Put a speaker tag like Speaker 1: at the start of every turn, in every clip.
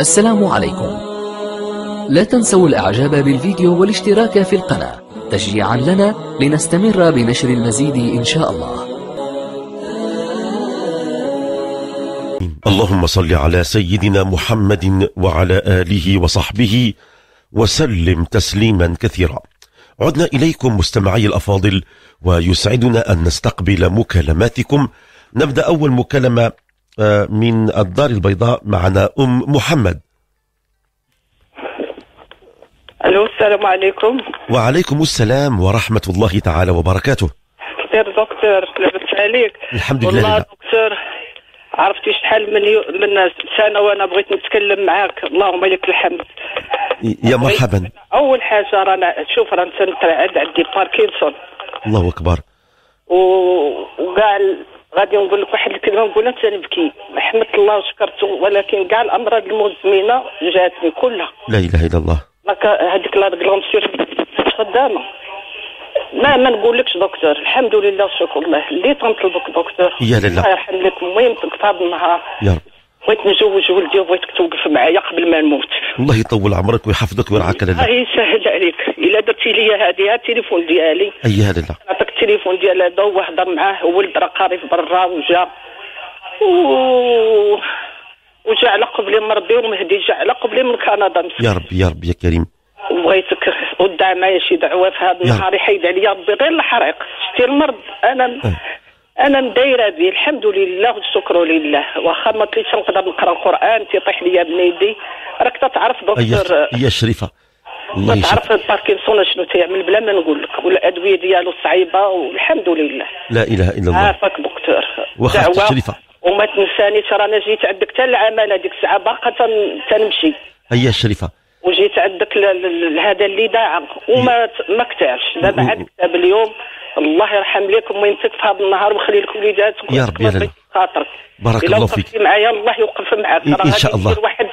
Speaker 1: السلام عليكم لا تنسوا الاعجاب بالفيديو والاشتراك في القناة تشجيعا لنا لنستمر بنشر المزيد ان شاء الله
Speaker 2: اللهم صل على سيدنا محمد وعلى آله وصحبه وسلم تسليما كثيرا عدنا إليكم مستمعي الأفاضل ويسعدنا أن نستقبل مكالماتكم نبدأ أول مكالمة من الدار البيضاء معنا أم محمد
Speaker 1: ألو السلام عليكم
Speaker 2: وعليكم السلام ورحمة الله تعالى وبركاته
Speaker 1: كثير دكتور لاباس عليك الحمد لله والله دكتور عرفتي شحال من يو... من سنه وانا بغيت نتكلم معاك اللهم لك الحمد
Speaker 2: يا مرحبا
Speaker 1: اول حاجه رانا شوف رانا عندي باركنسون الله اكبر وقال غادي نقول لك واحد الكلمه نقولها تنبكي حمدت الله وشكرته ولكن كاع الامراض المزمنه جاتني كلها
Speaker 2: لا اله الا الله
Speaker 1: هذيك لا رجلهم خدامه ما ما نقولكش دكتور الحمد لله وشكر الله اللي تنطلبك دكتور يا لله الله يرحم لك المهم تقطع النهار يا رب بغيت نجوج ولدي وبغيتك توقف معايا قبل ما نموت
Speaker 2: الله يطول عمرك ويحفظك ويرعاك لله
Speaker 1: الله يسهل عليك الا درتي لي هذه التليفون ديالي ايها لله التليفون ديال هذا وحده معاه ولد راه قاري في برا وجا وجا على قبلي من ربي ومهدي جا على قبلي من كندا
Speaker 2: يا ربي يا ربي يا كريم
Speaker 1: بغيتك ودع معايا شي دعوه في هذا النهار يحيد عليا ربي غير الحريق شتي المرض انا اه. انا مدايره به الحمد لله والشكر لله واخا ما كنتش نقدر نقرا القران تيطيح ليا بنيدي راك تتعرف دكتور
Speaker 2: يا شريفه ما تعرف
Speaker 1: باركنسون شنو تيعمل بلا ما نقول لك والادويه ديالو صعيبه والحمد لله
Speaker 2: لا اله الا الله
Speaker 1: عافاك دكتور واخا الشريفة وما تنسانيش رانا جيت عندك حتى العماله ديك الساعه باقا تنمشي هيا الشريفه وجيت عندك هذا اللي داعى وما إيه. ما كتعش دابا عاد كتاب اليوم الله يرحم ليك وميمتك في هذا النهار ويخلي لك وليداتك يا ربي خاطرك بارك الله فيك معايا الله يوقف معاك ان شاء الله واحد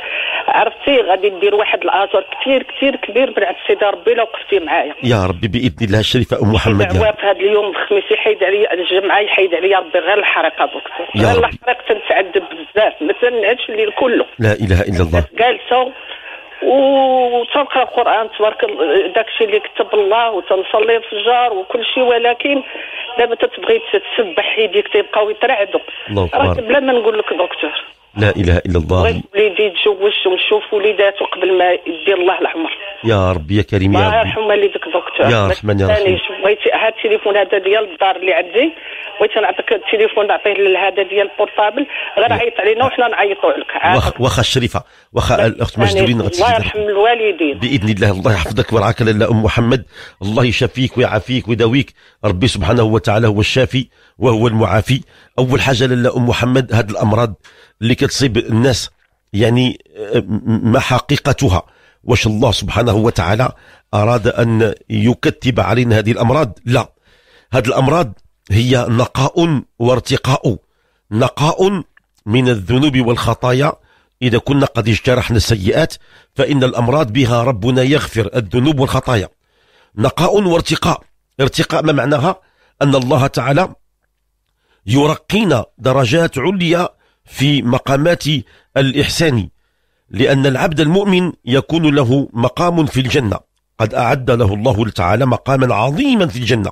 Speaker 1: عرفتي غادي ندير واحد الاثر كثير كثير كبير من عند سيدي ربي لو وقفتي معايا يا
Speaker 2: ربي باذن الله الشريفه ام محمد يا في
Speaker 1: هذا اليوم الخميس يحيد عليا الجمعه يحيد عليا ربي غير الحركه دكتور غير الحركه تنتعذب بزاف ما تنعدش الليل كله
Speaker 2: لا اله الا الله
Speaker 1: جالسه وتنقرا القران تبارك داك الشيء اللي كتب الله وتنصلي الفجر وكل شيء ولكن دابا تتبغي تسبح يديك تيبقاو يترعدوا الله اكبر بلا ما نقول لك دكتور
Speaker 2: لا اله الا الله بغيت
Speaker 1: وليدي يتزوج ونشوف وليداته قبل ما يدي الله العمر
Speaker 2: يا ربي يا كريم يا ربي الله يرحم
Speaker 1: والديك دكتور يا رحمن يا رحمن بغيتي هاد التليفون هذا ديال الدار اللي عندي بغيت نعطيك التليفون نعطيه لهذا ديال البورتابل غير عيط علينا وحنا نعيطوا عليك واخا
Speaker 2: واخا الشريفه واخا الاخت مجدولين الله يرحم
Speaker 1: الوالدين
Speaker 2: باذن الله الله يحفظك ويرعاك لاله ام محمد الله يشفيك ويعافيك ويداويك ربي سبحانه وتعالى هو الشافي وهو المعافي اول حاجه لاله ام محمد هاد الامراض اللي كتصيب الناس يعني آه، ما حقيقتها واش الله سبحانه وتعالى أراد أن يكتب علينا هذه الأمراض لا هذه الأمراض هي نقاء وارتقاء نقاء من الذنوب والخطايا إذا كنا قد اجترحنا السيئات فإن الأمراض بها ربنا يغفر الذنوب والخطايا نقاء وارتقاء ارتقاء ما معناها أن الله تعالى يرقينا درجات عليا في مقامات الإحسان لأن العبد المؤمن يكون له مقام في الجنة قد أعد له الله تعالى مقاما عظيما في الجنة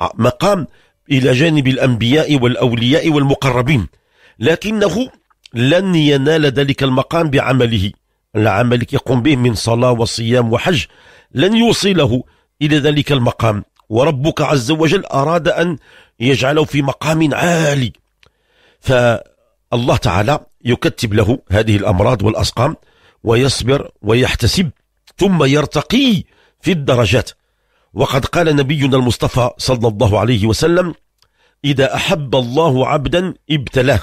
Speaker 2: آه، مقام إلى جانب الأنبياء والأولياء والمقربين لكنه لن ينال ذلك المقام بعمله العمل يقوم به من صلاة وصيام وحج لن يوصله إلى ذلك المقام وربك عز وجل أراد أن يجعله في مقام عالي ف الله تعالى يكتب له هذه الأمراض والأسقام ويصبر ويحتسب ثم يرتقي في الدرجات وقد قال نبينا المصطفى صلى الله عليه وسلم إذا أحب الله عبدا ابتلاه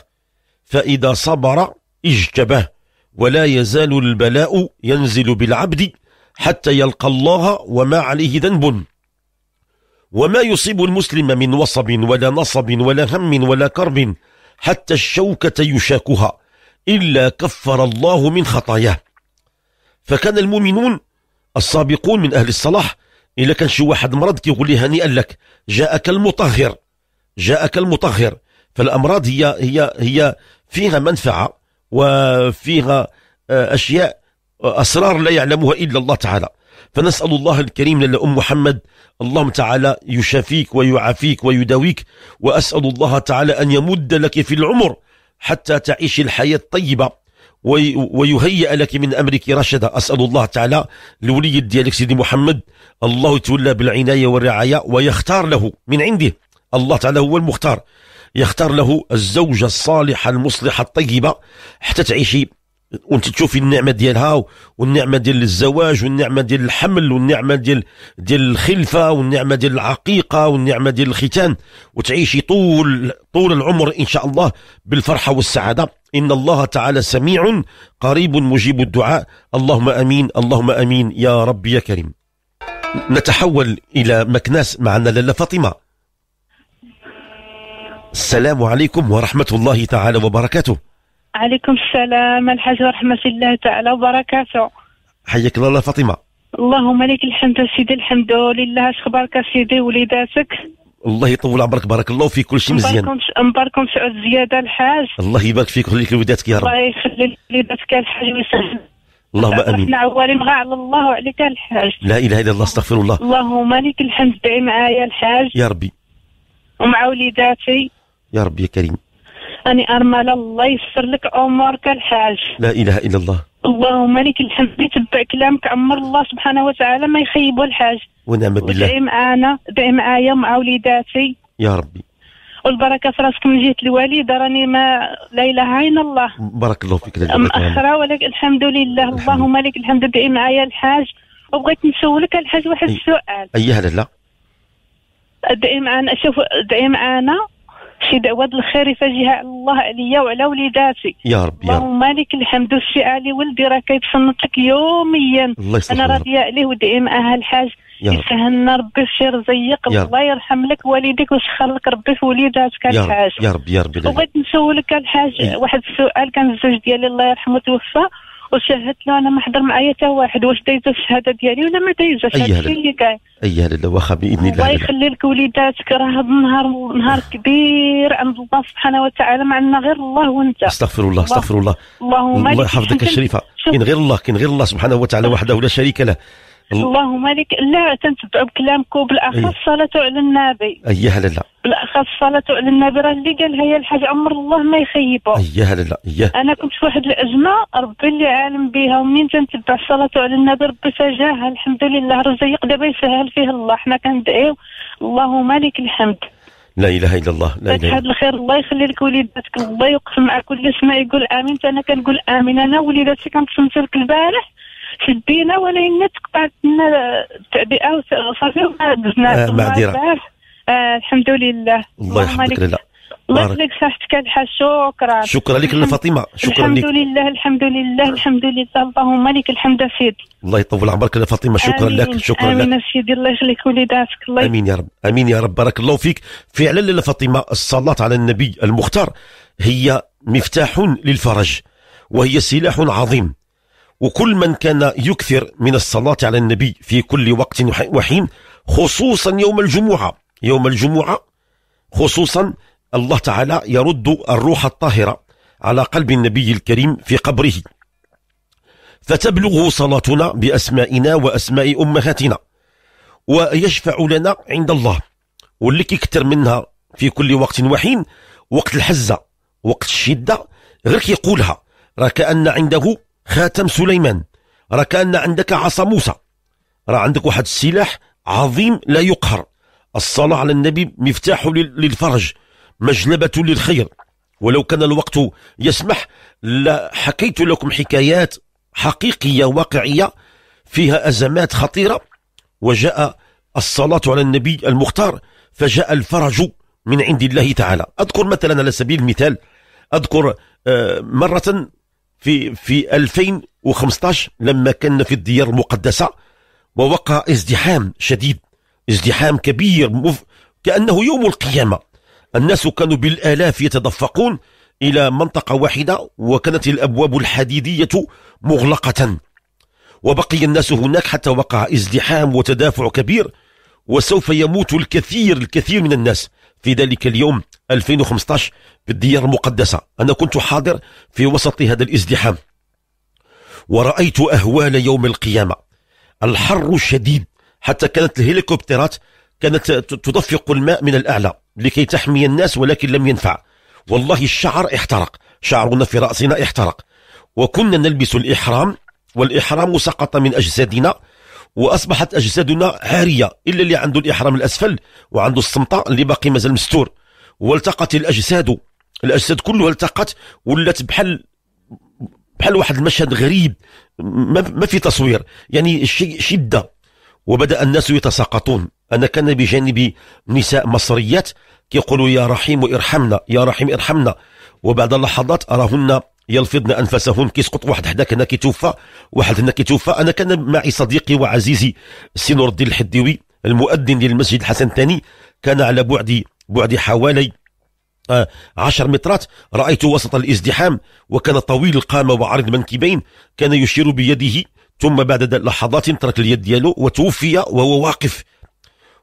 Speaker 2: فإذا صبر اجتباه ولا يزال البلاء ينزل بالعبد حتى يلقى الله وما عليه ذنب وما يصيب المسلم من وصب ولا نصب ولا هم ولا كرب حتى الشوكة يشاكها إلا كفر الله من خطاياه فكان المؤمنون السابقون من أهل الصلاح إلا كان شي واحد مرض كيقول لي هنيئا لك جاءك المطهر جاءك المطهر فالأمراض هي هي هي فيها منفعة وفيها آه، أشياء آه، أسرار لا يعلمها إلا الله تعالى فنسأل الله الكريم لنا أم محمد اللهم تعالى يشافيك ويعافيك ويداويك وأسأل الله تعالى أن يمد لك في العمر حتى تعيش الحياة الطيبة ويهيئ لك من امرك رشدا اسال الله تعالى الولي ديالك سيدي محمد الله يتولى بالعنايه والرعايه ويختار له من عنده الله تعالى هو المختار يختار له الزوجه الصالحه المصلحه الطيبه حتى تعيشي وانت تشوفي النعمه ديالها والنعمه ديال الزواج والنعمه ديال الحمل والنعمه ديال ديال الخلفه والنعمه ديال العقيقه والنعمه ديال الختان وتعيشي طول طول العمر ان شاء الله بالفرحه والسعاده ان الله تعالى سميع قريب مجيب الدعاء اللهم امين اللهم امين يا رب يا كريم نتحول الى مكناس معنا لاله فاطمه السلام عليكم ورحمه الله تعالى وبركاته
Speaker 3: عليكم السلام الحاج ورحمة الله تعالى وبركاته
Speaker 2: حياك الله فاطمة
Speaker 3: اللهم لك الحمد سيدي الحمد لله اش اخبارك سيدي وليداتك
Speaker 2: الله يطول عمرك بارك الله فيك كل شيء مزيان
Speaker 3: مباركم سعود زياده الحاج
Speaker 2: الله يبارك فيك ويخلي لك وليداتك يا رب الله
Speaker 3: يخلي وليداتك الحاج اللهم امين احنا اولين غا على الله وعليك الحاج
Speaker 2: لا اله الا الله استغفر الله
Speaker 3: اللهم لك الحمد دعي معايا الحاج يا ربي ومع وليداتي
Speaker 2: يا ربي يا كريم
Speaker 3: اني أرمل الله يسر لك عمرك الحاج
Speaker 2: لا إله إلا الله
Speaker 3: اللهم لك الحمد يتبع كلامك عمر الله سبحانه وتعالى ما يخيب الحاج
Speaker 2: ونعم بالله دعي
Speaker 3: معانا دعي آية معايا ومع وليداتي يا ربي والبركه في راسك من جهه الوالده راني ما لا اله الا الله
Speaker 2: بارك الله فيك مأخرة
Speaker 3: ولكن الحمد لله اللهم لك الحمد ادعي معايا الحاج وبغيت نسولك الحاج واحد السؤال اي هذا لا ادعي معانا شوف ادعي معانا شي دعوات الخير يفاجئها الله عليا وعلى وليداتي
Speaker 1: يا رب يا رب
Speaker 3: مالك الحمد والشي علي ولدي راه كيتصنت لك يوميا الله انا راضيه عليه ودعي معاه الحاج يسهلنا ربي في شي رزيق الله يرحم لك والديك ويسخر لك ربي في وليداتك الحاج يا رب يا رب وبغيت نسولك الحاج إيه. واحد السؤال كان الزوج ديالي الله يرحمه توفى وشهدت له انا ما حضر معايا حتى واحد واش دايزه الشهاده ديالي ولا ما دايزه هادشي اللي كاين
Speaker 2: اي لا واخا باذن الله الله يخلي
Speaker 3: لك وليداتك راه نهار نهار كبير عند الله سبحانه وتعالى ما عندنا غير الله وانت استغفر الله استغفر الله اللهم الله يحفظك الشريفه كاين
Speaker 2: غير الله كاين غير الله سبحانه وتعالى وحده لا شريك له
Speaker 3: اللهم لك لا تنتبعوا بكلامكم وبالاخص أيوه. صلاه على النبي اياها لله بالاخص صلاه على النبي راه اللي قالها هي الحاج عمر الله ما يخيبه اياها لله اياها انا كنت في واحد الازمه ربي اللي عالم بها ومنين تنتبع صلاته على النبي ربي فجاها الحمد لله رزيق دابا يسهل فيه الله حنا كندعيو اللهم لك الحمد
Speaker 2: لا اله الا الله لا اله الا
Speaker 3: الخير الله يخلي لك وليداتك الله يوقف مع كل اسماء يقول امين انا كنقول امين انا وليداتي كنتصمت لك البارح في البينه ولكن تقطعت لنا التعبئه وصافي وما دزنا آه، معذره آه الحمد لله الله يحفظك لله الله يخليك صحتك الحاج شكرا شكرا لك فاطمه شكرا لك الحمد لله الحمد لله الحمد لله اللهم لك الحمد سيدي
Speaker 2: الله يطول عمرك يا فاطمه شكرا آمين. لك شكرا آمين لك امين
Speaker 3: سيدي الله يخليك وليداتك الله
Speaker 2: امين يا رب امين يا رب بارك الله فيك فعلا لاله فاطمه الصلاه على النبي المختار هي مفتاح للفرج وهي سلاح عظيم وكل من كان يكثر من الصلاة على النبي في كل وقت وحين خصوصا يوم الجمعة يوم الجمعة خصوصا الله تعالى يرد الروح الطاهرة على قلب النبي الكريم في قبره فتبلغه صلاتنا بأسمائنا وأسماء أمهاتنا ويشفع لنا عند الله واللي كيكثر منها في كل وقت وحين وقت الحزة وقت الشدة غير كيقولها راه كأن عنده خاتم سليمان راه كان عندك عصا موسى راه عندك واحد السلاح عظيم لا يقهر الصلاة على النبي مفتاح للفرج مجلبة للخير ولو كان الوقت يسمح لحكيت لكم حكايات حقيقية واقعية فيها أزمات خطيرة وجاء الصلاة على النبي المختار فجاء الفرج من عند الله تعالى أذكر مثلا على سبيل المثال أذكر آه، مرة في في 2015 لما كنا في الديار المقدسة ووقع ازدحام شديد ازدحام كبير مف... كأنه يوم القيامة الناس كانوا بالآلاف يتدفقون إلى منطقة واحدة وكانت الأبواب الحديدية مغلقة وبقي الناس هناك حتى وقع ازدحام وتدافع كبير وسوف يموت الكثير الكثير من الناس في ذلك اليوم 2015 في الديار المقدسة أنا كنت حاضر في وسط هذا الازدحام ورأيت أهوال يوم القيامة الحر شديد حتى كانت الهليكوبترات كانت تدفق الماء من الأعلى لكي تحمي الناس ولكن لم ينفع والله الشعر احترق شعرنا في رأسنا احترق وكنا نلبس الإحرام والإحرام سقط من أجسادنا وأصبحت أجسادنا عارية إلا اللي عنده الإحرام الأسفل وعنده السمطة اللي باقي مازال مستور والتقت الاجساد الاجساد كلها التقت ولات بحال بحال واحد المشهد غريب ما في تصوير يعني شيء شده وبدا الناس يتساقطون انا كان بجانبي نساء مصريات كيقولوا يا رحيم ارحمنا يا رحيم ارحمنا وبعد لحظات اراهن يلفظن انفسهن كيسقط واحد حدا كان كيتوفى واحد هنا كيتوفى انا كان معي صديقي وعزيزي السي نور الدين الحديوي المؤذن للمسجد الحسن الثاني كان على بعد بعد حوالي آه، عشر مترات رأيت وسط الازدحام وكان طويل القامة وعريض المنكبين كان يشير بيده ثم بعد لحظات ترك اليد ديالو وتوفي وهو واقف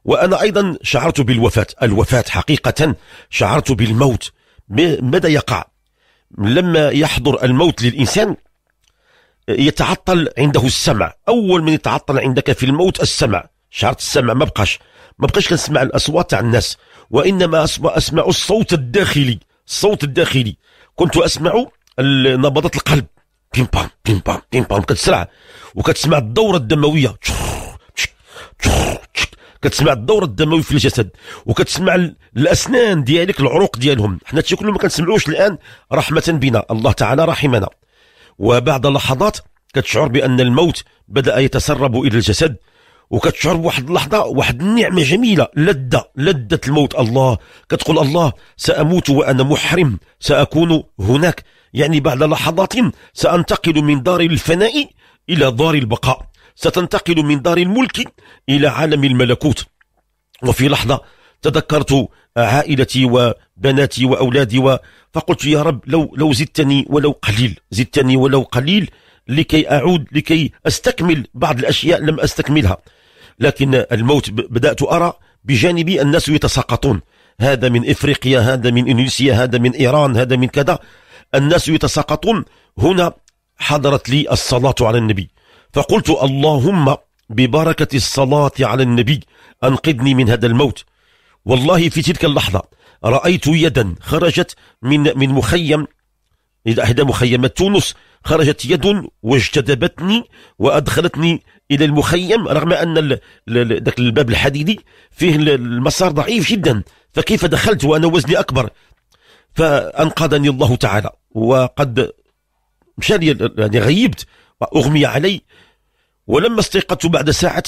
Speaker 2: وأنا أيضا شعرت بالوفاة الوفاة حقيقة شعرت بالموت ماذا يقع لما يحضر الموت للإنسان يتعطل عنده السمع أول من يتعطل عندك في الموت السمع شعرت السمع ما بقاش ما بقيتش كنسمع الاصوات تاع الناس وانما اسمع, أسمع الصوت الداخلي الصوت الداخلي كنت اسمع نبضات القلب بيم بام بيم بام بيم بام كتسرع وكتسمع الدوره الدمويه كتسمع الدورة الدموية في الجسد وكتسمع الأسنان ديالك العروق ديالهم حنا شي كل ما كنسمعوش الآن رحمة بنا الله تعالى رحمنا وبعد لحظات كتشعر بأن الموت بدأ يتسرب إلى الجسد وكتشعر بواحد اللحظه واحد النعمه جميله لذه لذه الموت الله كتقول الله ساموت وانا محرم ساكون هناك يعني بعد لحظات سانتقل من دار الفناء الى دار البقاء ستنتقل من دار الملك الى عالم الملكوت وفي لحظه تذكرت عائلتي وبناتي واولادي و... فقلت يا رب لو لو زدتني ولو قليل زدتني ولو قليل لكي اعود لكي استكمل بعض الاشياء لم استكملها لكن الموت بدأت أرى بجانبي الناس يتساقطون هذا من إفريقيا هذا من إندونيسيا هذا من إيران هذا من كذا الناس يتساقطون هنا حضرت لي الصلاة على النبي فقلت اللهم ببركة الصلاة على النبي أنقذني من هذا الموت والله في تلك اللحظة رأيت يدا خرجت من من مخيم إحدى مخيمات تونس خرجت يد واجتذبتني وأدخلتني الى المخيم رغم ان ذاك الباب الحديدي فيه المسار ضعيف جدا فكيف دخلت وانا وزني اكبر فانقذني الله تعالى وقد مشى يعني غيبت واغمي علي ولما استيقظت بعد ساعه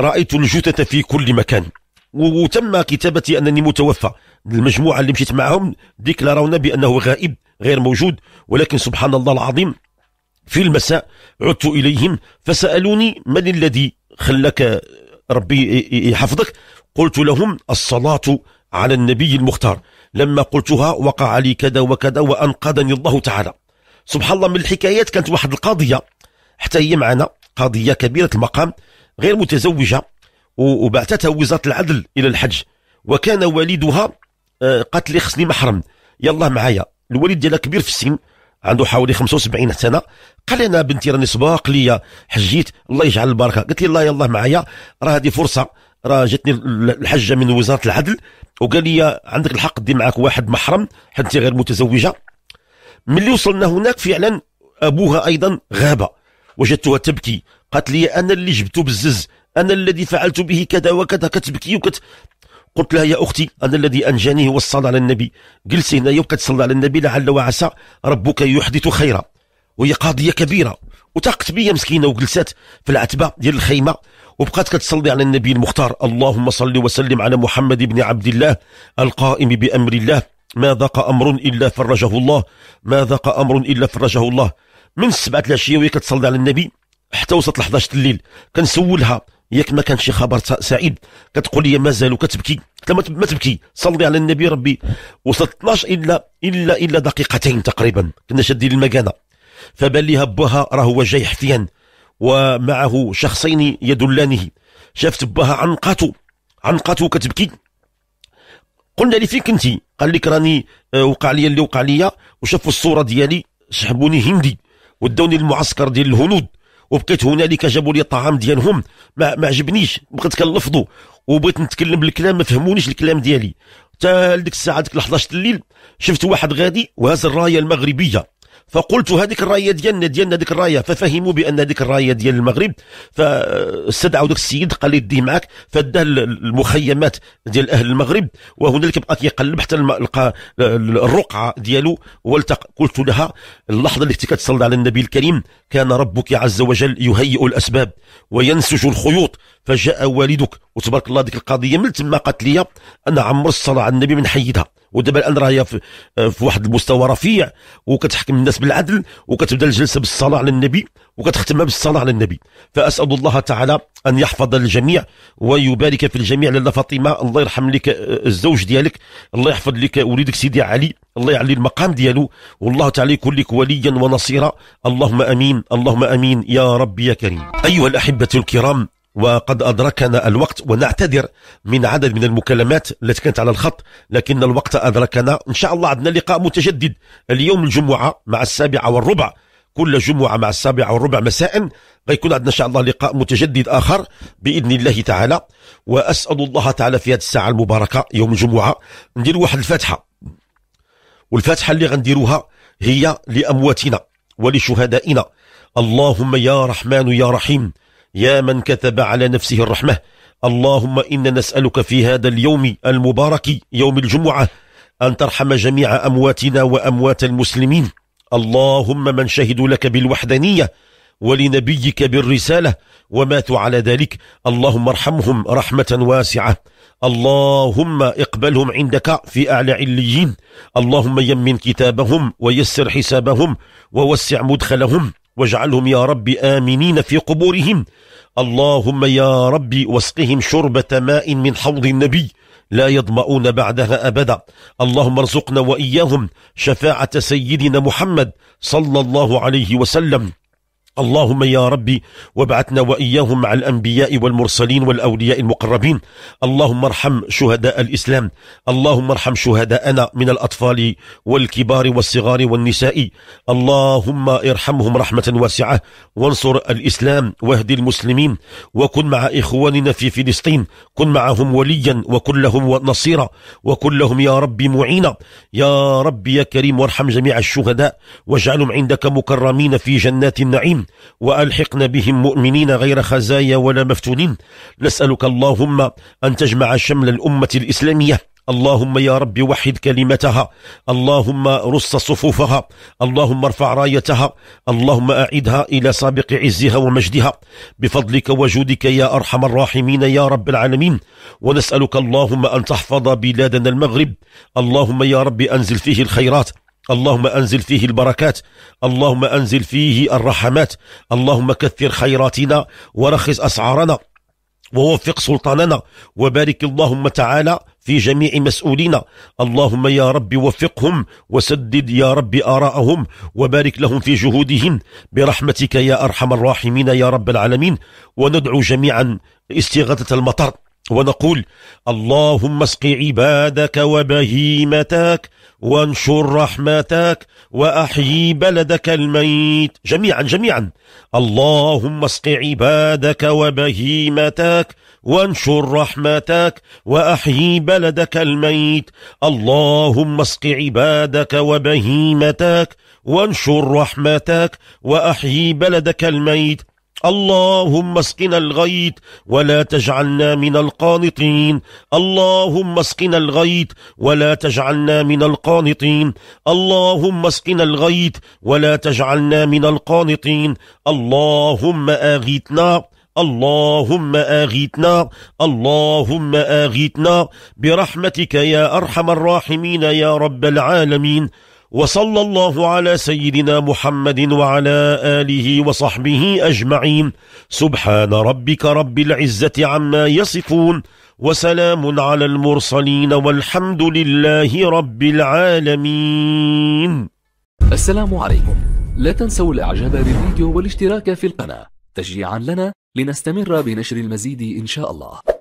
Speaker 2: رايت الجثث في كل مكان وتم كتابتي انني متوفى المجموعه اللي مشيت معهم ديكلارونا بانه غائب غير موجود ولكن سبحان الله العظيم في المساء عدت إليهم فسألوني من الذي خلك ربي يحفظك قلت لهم الصلاة على النبي المختار لما قلتها وقع لي كذا وكذا وأنقذني الله تعالى سبحان الله من الحكايات كانت واحد القاضيه حتى هي معنا قاضيه كبيرة المقام غير متزوجة وبعثتها وزارة العدل إلى الحج وكان والدها آه، قالت لي خصني محرم يلا معايا الوالد ديالها كبير في السن عنده حوالي 75 سنه قال لي انا بنتي راني سباق ليا حجيت الله يجعل البركه قلت لي الله يالله معايا راه هذه فرصه راه جاتني الحجه من وزاره العدل وقال لي عندك الحق دي معك واحد محرم حتى انت غير متزوجه ملي وصلنا هناك فعلا ابوها ايضا غاب وجدتها تبكي قالت لي انا اللي جبته بالزز انا الذي فعلت به كذا وكذا كتبكي وكت قلت لها يا أختي أنا الذي أنجاني هو الصلاة على النبي جلسي هنا وكتصلى على النبي لعل وعسى ربك يحدث خيرا وهي قضية كبيرة وتاقت بيا مسكينة وجلسات في العتبة ديال الخيمة وبقات كتصلي على النبي المختار اللهم صل وسلم على محمد بن عبد الله القائم بأمر الله ما ذاق أمر إلا فرجه الله ما ذاق أمر إلا فرجه الله من السبعة العشية وهي كتصلي على النبي حتى وصلت ل 11 الليل كنسولها ياك ما كان شي خبر سعيد كتقول لي مازال وكتبكي قلت ما تبكي صلي على النبي ربي وصلت 12 الا الا الا دقيقتين تقريبا كنا شادين المكانه فبان لي باها راه هو جاي حفيا ومعه شخصين يدلانه شافت باها عنقاتو عنقاتو كتبكي قلنا لي فين كنتي قال لك راني آه، وقع لي اللي وقع لي وشافوا الصوره ديالي سحبوني هندي ودوني المعسكر ديال الهنود وبقيت هنالك جابوا لي الطعام ديالهم ما, ما عجبنيش بقيت كنلفظو وبغيت نتكلم بالكلام ما فهمونيش الكلام ديالي حتى لديك الساعه ديك 11 الليل شفت واحد غادي وهز الرايه المغربيه فقلت هذيك الرايه ديالنا ديالنا ديك الرايه ففهموا بان هذيك الرايه ديال المغرب فاستدعوا ذاك السيد قال لي ديه معك فداه المخيمات ديال اهل المغرب وهنالك بقى كيقلب حتى لقى الرقعه ديالو والتق قلت لها اللحظه اللي كنت كتصلي على النبي الكريم كان ربك عز وجل يهيئ الاسباب وينسج الخيوط فجاء والدك وتبارك الله ديك القضيه من تما قالت لي انا عمر الصلاه على النبي من حيدها ودابا الان راه هي في, في واحد المستوى رفيع وكتحكم الناس بالعدل وكتبدا الجلسه بالصلاه على النبي وكتختمها بالصلاه على النبي فاسال الله تعالى ان يحفظ الجميع ويبارك في الجميع لالا فاطمه الله يرحم لك آه، الزوج ديالك الله يحفظ لك وليدك سيدي علي الله يعلي المقام ديالو والله تعالى يكون لك وليا ونصيرا اللهم امين اللهم امين يا ربي يا كريم ايها الاحبه الكرام وقد أدركنا الوقت ونعتذر من عدد من المكالمات التي كانت على الخط لكن الوقت أدركنا إن شاء الله عندنا لقاء متجدد اليوم الجمعة مع السابعة والربع كل جمعة مع السابعة والربع مساء غيكون عندنا إن شاء الله لقاء متجدد آخر بإذن الله تعالى وأسأل الله تعالى في هذه الساعة المباركة يوم الجمعة ندير واحد الفاتحة والفاتحة اللي غنديروها هي لأمواتنا ولشهدائنا اللهم يا رحمن يا رحيم يا من كتب على نفسه الرحمة اللهم إنا نسألك في هذا اليوم المبارك يوم الجمعة أن ترحم جميع أمواتنا وأموات المسلمين اللهم من شهدوا لك بالوحدانية ولنبيك بالرسالة وماتوا على ذلك اللهم ارحمهم رحمة واسعة اللهم اقبلهم عندك في أعلى عليين اللهم يمن كتابهم ويسر حسابهم ووسع مدخلهم واجعلهم يا رب آمنين في قبورهم اللهم يا رب واسقهم شربة ماء من حوض النبي لا يضمؤون بعدها أبدا اللهم ارزقنا وإياهم شفاعة سيدنا محمد صلى الله عليه وسلم اللهم يا ربي وابعثنا وإياهم مع الأنبياء والمرسلين والأولياء المقربين اللهم ارحم شهداء الإسلام اللهم ارحم شهداءنا من الأطفال والكبار والصغار والنساء اللهم ارحمهم رحمة واسعة وانصر الإسلام واهد المسلمين وكن مع إخواننا في فلسطين كن معهم وليا وكن لهم نصيرا وكن لهم يا ربي معينا يا ربي يا كريم وارحم جميع الشهداء واجعلهم عندك مكرمين في جنات النعيم وألحقنا بهم مؤمنين غير خزايا ولا مفتونين نسألك اللهم أن تجمع شمل الأمة الإسلامية اللهم يا رب وحد كلمتها اللهم رص صفوفها اللهم ارفع رايتها اللهم أعدها إلى سابق عزها ومجدها بفضلك وجودك يا أرحم الراحمين يا رب العالمين ونسألك اللهم أن تحفظ بلادنا المغرب اللهم يا رب أنزل فيه الخيرات اللهم أنزل فيه البركات اللهم أنزل فيه الرحمات اللهم كثر خيراتنا ورخص أسعارنا ووفق سلطاننا وبارك اللهم تعالى في جميع مسؤولينا اللهم يا رب وفقهم وسدد يا رب آراءهم وبارك لهم في جهودهم برحمتك يا أرحم الراحمين يا رب العالمين وندعو جميعا استغاثة المطر ونقول اللهم اسق عبادك وبهيمتك وانشر رحمتك وأحيي بلدك الميت جميعا جميعا اللهم اسق عبادك وبهيمتك وانشر رحمتك وأحيي بلدك الميت اللهم اسق عبادك وبهيمتك وانشر رحمتك وأحيي بلدك الميت اللهم اسقنا الغيث ولا تجعلنا من القانطين اللهم اسقنا الغيث ولا تجعلنا من القانطين اللهم اسقنا الغيث ولا تجعلنا من القانطين اللهم اغثنا اللهم اغثنا اللهم اغثنا برحمتك يا أرحم الراحمين يا رب العالمين وصلى الله على سيدنا محمد وعلى آله وصحبه أجمعين سبحان ربك رب العزة عما يصفون وسلام على المرسلين والحمد لله رب العالمين
Speaker 3: السلام عليكم لا تنسوا الإعجاب بالفيديو والاشتراك في القناة تشجيعا لنا لنستمر بنشر المزيد إن شاء الله